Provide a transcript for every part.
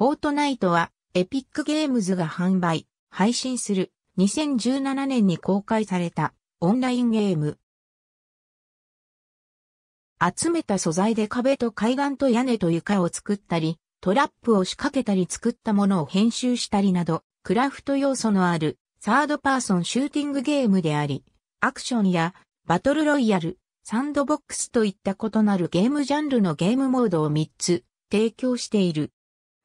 フォートナイトは、エピックゲームズが販売、配信する、2017年に公開された、オンラインゲーム。集めた素材で壁と海岸と屋根と床を作ったり、トラップを仕掛けたり作ったものを編集したりなど、クラフト要素のあるサードパーソンシューティングゲームであり、アクションやバトルロイヤル、サンドボックスといった異なるゲームジャンルのゲームモードを3つ提供している。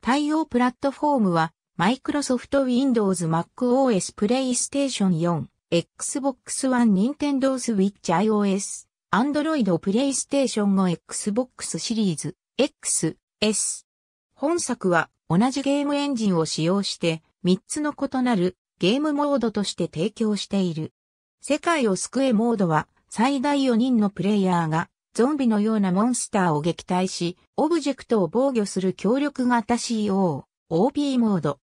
対応プラットフォームは、Microsoft Windows MacOS PlayStation 4、Xbox One Nintendo Switch iOS、Android PlayStation 5 Xbox シリーズ、X、S。本作は同じゲームエンジンを使用して3つの異なるゲームモードとして提供している。世界を救えモードは最大4人のプレイヤーがゾンビのようなモンスターを撃退し、オブジェクトを防御する協力型 CO、OP モード。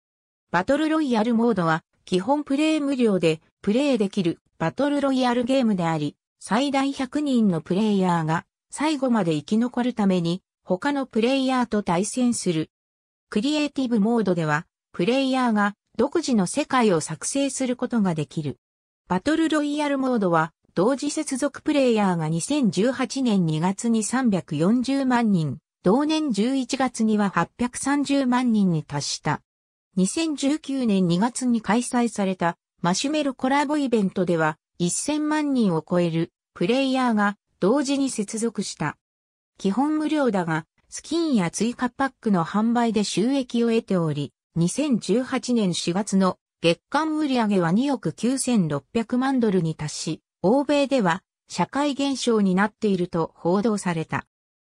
バトルロイヤルモードは、基本プレイ無料で、プレイできるバトルロイヤルゲームであり、最大100人のプレイヤーが、最後まで生き残るために、他のプレイヤーと対戦する。クリエイティブモードでは、プレイヤーが独自の世界を作成することができる。バトルロイヤルモードは、同時接続プレイヤーが2018年2月に340万人、同年11月には830万人に達した。2019年2月に開催されたマシュメロコラボイベントでは1000万人を超えるプレイヤーが同時に接続した。基本無料だが、スキンや追加パックの販売で収益を得ており、2018年4月の月間売上は2億9600万ドルに達し、欧米では社会現象になっていると報道された。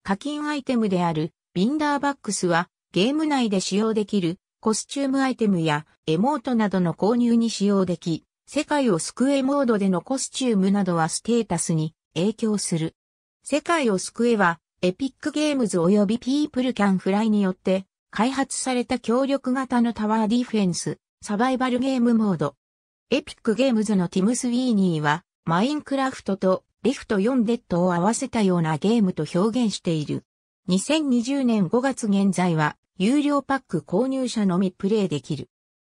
課金アイテムであるビンダーバックスはゲーム内で使用できるコスチュームアイテムやエモートなどの購入に使用でき、世界を救えモードでのコスチュームなどはステータスに影響する。世界を救えはエピックゲームズ及びピープルキャンフライによって開発された協力型のタワーディフェンスサバイバルゲームモード。エピックゲームズのティム・スウィーニーはマインクラフトとリフト4デッドを合わせたようなゲームと表現している。2020年5月現在は、有料パック購入者のみプレイできる。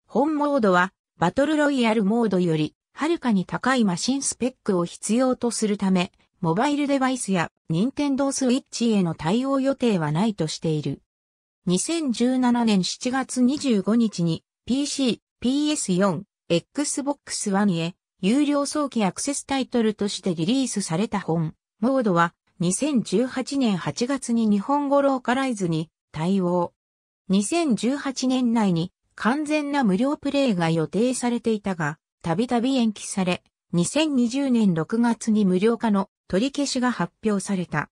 本モードは、バトルロイヤルモードより、はるかに高いマシンスペックを必要とするため、モバイルデバイスや、任天堂スイッチへの対応予定はないとしている。2017年7月25日に、PC、PS4、Xbox One へ、有料早期アクセスタイトルとしてリリースされた本、モードは2018年8月に日本語ローカライズに対応。2018年内に完全な無料プレイが予定されていたが、たびたび延期され、2020年6月に無料化の取り消しが発表された。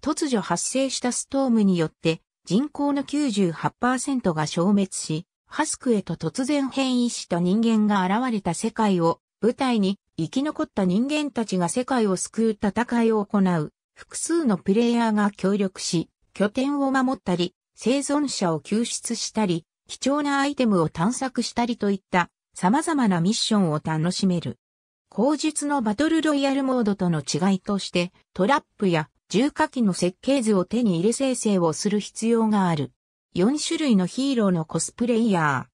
突如発生したストームによって人口の98%が消滅し、ハスクへと突然変異した人間が現れた世界を舞台に生き残った人間たちが世界を救う戦いを行う、複数のプレイヤーが協力し、拠点を守ったり、生存者を救出したり、貴重なアイテムを探索したりといった様々なミッションを楽しめる。口述のバトルロイヤルモードとの違いとして、トラップや重火器の設計図を手に入れ生成をする必要がある。4種類のヒーローのコスプレイヤー。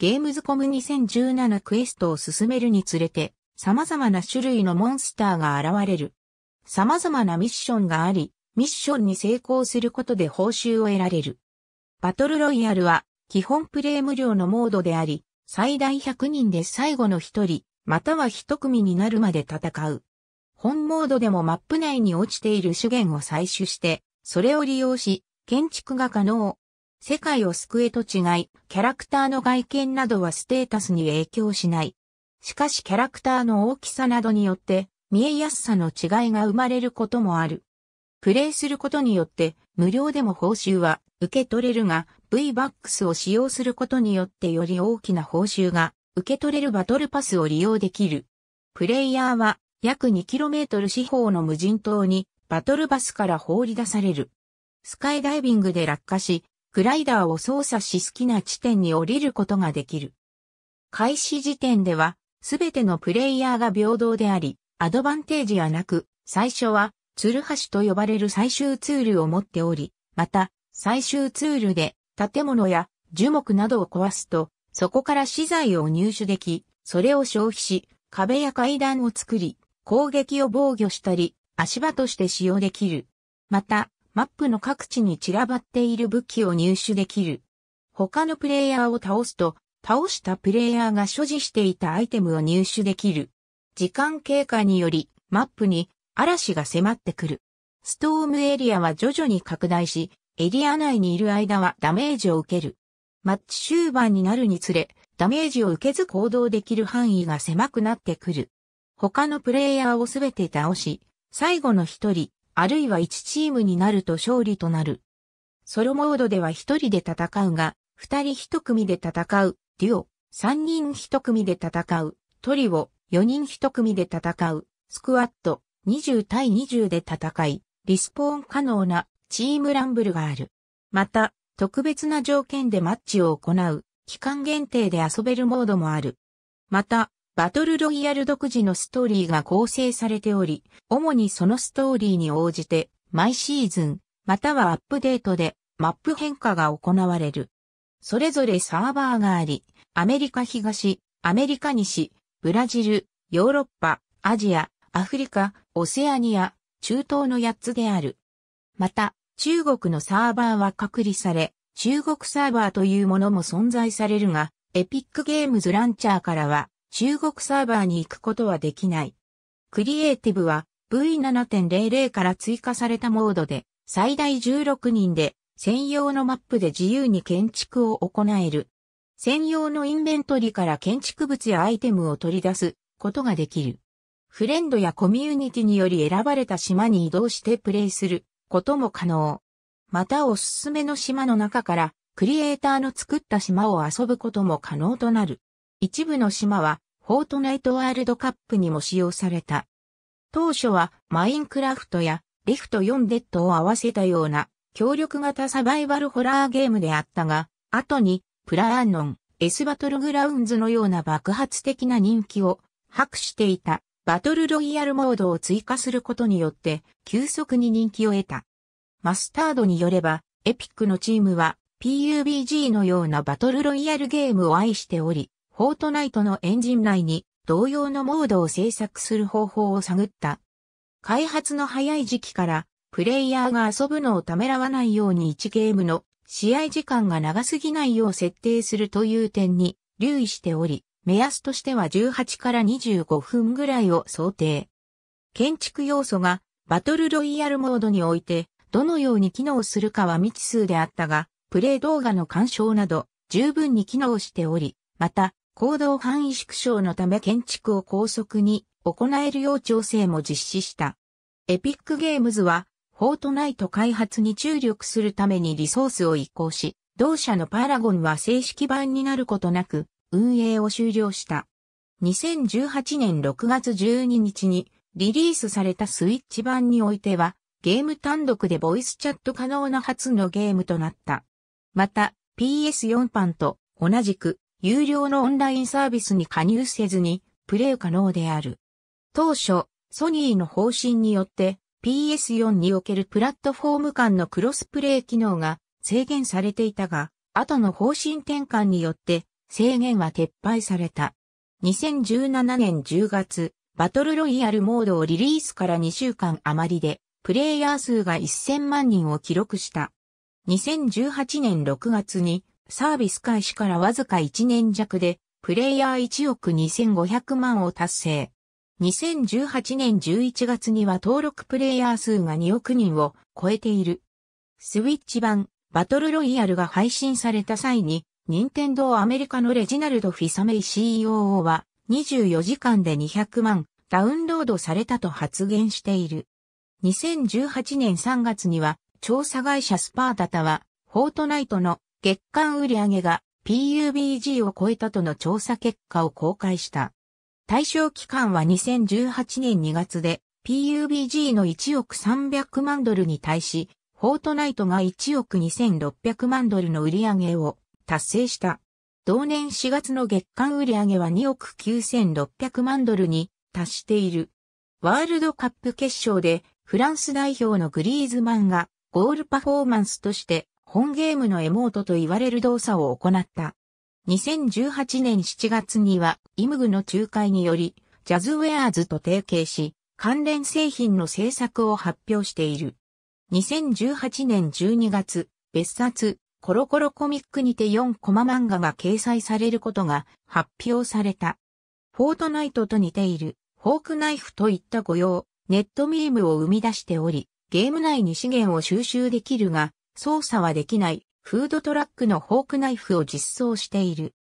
ゲームズコム2017クエストを進めるにつれて、様々な種類のモンスターが現れる。様々なミッションがあり、ミッションに成功することで報酬を得られる。バトルロイヤルは、基本プレイ無料のモードであり、最大100人で最後の1人、または1組になるまで戦う。本モードでもマップ内に落ちている資源を採取して、それを利用し、建築が可能。世界を救えと違い、キャラクターの外見などはステータスに影響しない。しかしキャラクターの大きさなどによって、見えやすさの違いが生まれることもある。プレイすることによって、無料でも報酬は受け取れるが、V-Bucks を使用することによってより大きな報酬が受け取れるバトルパスを利用できる。プレイヤーは約 2km 四方の無人島にバトルバスから放り出される。スカイダイビングで落下し、グライダーを操作し好きな地点に降りることができる。開始時点では、すべてのプレイヤーが平等であり、アドバンテージはなく、最初は、ツルハシと呼ばれる最終ツールを持っており、また、最終ツールで、建物や樹木などを壊すと、そこから資材を入手でき、それを消費し、壁や階段を作り、攻撃を防御したり、足場として使用できる。また、マップの各地に散らばっている武器を入手できる。他のプレイヤーを倒すと、倒したプレイヤーが所持していたアイテムを入手できる。時間経過により、マップに嵐が迫ってくる。ストームエリアは徐々に拡大し、エリア内にいる間はダメージを受ける。マッチ終盤になるにつれ、ダメージを受けず行動できる範囲が狭くなってくる。他のプレイヤーをすべて倒し、最後の一人、あるいは1チームになると勝利となる。ソロモードでは1人で戦うが、2人1組で戦う、デュオ、3人1組で戦う、トリオ、4人1組で戦う、スクワット、20対20で戦い、リスポーン可能なチームランブルがある。また、特別な条件でマッチを行う、期間限定で遊べるモードもある。また、バトルロイヤル独自のストーリーが構成されており、主にそのストーリーに応じて、毎シーズン、またはアップデートで、マップ変化が行われる。それぞれサーバーがあり、アメリカ東、アメリカ西、ブラジル、ヨーロッパ、アジア、アフリカ、オセアニア、中東の8つである。また、中国のサーバーは隔離され、中国サーバーというものも存在されるが、エピックゲームズランチャーからは、中国サーバーに行くことはできない。クリエイティブは V7.00 から追加されたモードで最大16人で専用のマップで自由に建築を行える。専用のインベントリから建築物やアイテムを取り出すことができる。フレンドやコミュニティにより選ばれた島に移動してプレイすることも可能。またおすすめの島の中からクリエイターの作った島を遊ぶことも可能となる。一部の島は、フォートナイトワールドカップにも使用された。当初は、マインクラフトや、リフト4デッドを合わせたような、協力型サバイバルホラーゲームであったが、後に、プラアンノン、エスバトルグラウンズのような爆発的な人気を博していたバトルロイヤルモードを追加することによって急速に人気を得た。マスタードによれば、エピックのチームは PUBG のようなバトルロイヤルゲームを愛しており、フォートナイトのエンジン内に同様のモードを制作する方法を探った。開発の早い時期から、プレイヤーが遊ぶのをためらわないように1ゲームの試合時間が長すぎないよう設定するという点に留意しており、目安としては18から25分ぐらいを想定。建築要素がバトルロイヤルモードにおいてどのように機能するかは未知数であったが、プレイ動画の鑑賞など十分に機能しており、また行動範囲縮小のため建築を高速に行えるよう調整も実施した。エピックゲームズは、フォートナイト開発に注力するためにリソースを移行し、同社のパラゴンは正式版になることなく、運営を終了した。2018年6月12日にリリースされたスイッチ版においては、ゲーム単独でボイスチャット可能な初のゲームとなった。また、PS4 版と同じく有料のオンラインサービスに加入せずに、プレイ可能である。当初、ソニーの方針によって PS4 におけるプラットフォーム間のクロスプレイ機能が制限されていたが、後の方針転換によって制限は撤廃された。2017年10月、バトルロイヤルモードをリリースから2週間余りで、プレイヤー数が1000万人を記録した。2018年6月にサービス開始からわずか1年弱で、プレイヤー1億2500万を達成。2018年11月には登録プレイヤー数が2億人を超えている。スイッチ版バトルロイヤルが配信された際に、任天堂アメリカのレジナルド・フィサメイ COO は24時間で200万ダウンロードされたと発言している。2018年3月には調査会社スパータタはフォートナイトの月間売上が PUBG を超えたとの調査結果を公開した。対象期間は2018年2月で PUBG の1億300万ドルに対し、フォートナイトが1億2600万ドルの売上を達成した。同年4月の月間売上は2億9600万ドルに達している。ワールドカップ決勝でフランス代表のグリーズマンがゴールパフォーマンスとして本ゲームのエモートと言われる動作を行った。2018年7月には、イムグの仲介により、ジャズウェアーズと提携し、関連製品の制作を発表している。2018年12月、別冊、コロコロコミックにて4コマ漫画が掲載されることが発表された。フォートナイトと似ている、フォークナイフといった御用、ネットミームを生み出しており、ゲーム内に資源を収集できるが、操作はできないフードトラックのフォークナイフを実装している。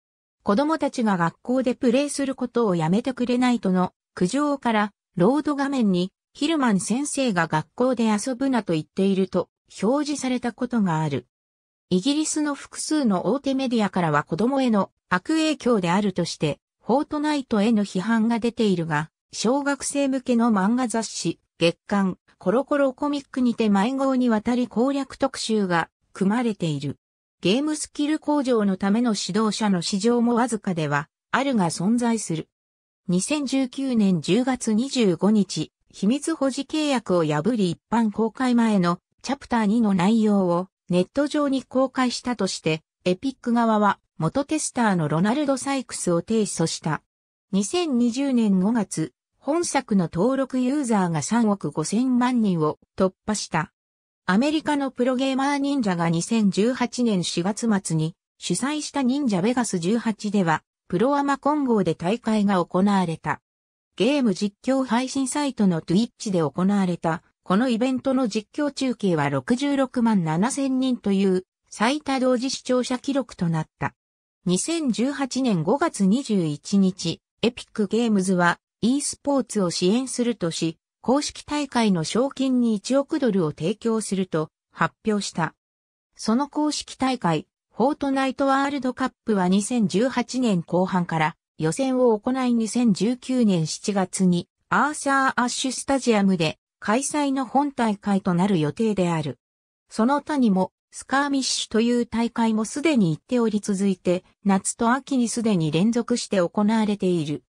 子供たちが学校でプレイすることをやめてくれないとの苦情からロード画面にヒルマン先生が学校で遊ぶなと言っていると表示されたことがある。イギリスの複数の大手メディアからは子供への悪影響であるとして、フォートナイトへの批判が出ているが、小学生向けの漫画雑誌、月刊、コロコロコミックにて毎号にわたり攻略特集が組まれている。ゲームスキル向上のための指導者の市場もわずかでは、あるが存在する。2019年10月25日、秘密保持契約を破り一般公開前のチャプター2の内容をネット上に公開したとして、エピック側は元テスターのロナルド・サイクスを提訴した。2020年5月、本作の登録ユーザーが3億5000万人を突破した。アメリカのプロゲーマー忍者が2018年4月末に主催した忍者ベガス18では、プロアマ混合で大会が行われた。ゲーム実況配信サイトの Twitch で行われた、このイベントの実況中継は66万7千人という最多同時視聴者記録となった。2018年5月21日、エピックゲームズは e スポーツを支援するとし、公式大会の賞金に1億ドルを提供すると発表した。その公式大会、フォートナイトワールドカップは2018年後半から予選を行い2019年7月にアーサー・アッシュ・スタジアムで開催の本大会となる予定である。その他にもスカーミッシュという大会もすでに行っており続いて夏と秋にすでに連続して行われている。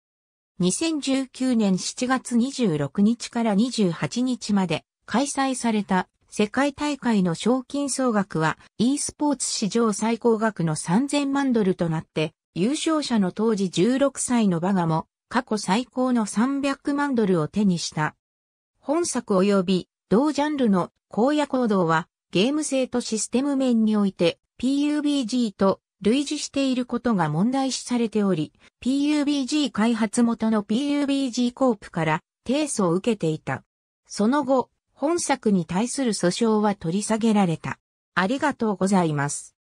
2019年7月26日から28日まで開催された世界大会の賞金総額は e スポーツ史上最高額の3000万ドルとなって優勝者の当時16歳のバガも過去最高の300万ドルを手にした。本作及び同ジャンルの荒野行動はゲーム性とシステム面において PUBG と類似していることが問題視されており、PUBG 開発元の PUBG コープから提訴を受けていた。その後、本作に対する訴訟は取り下げられた。ありがとうございます。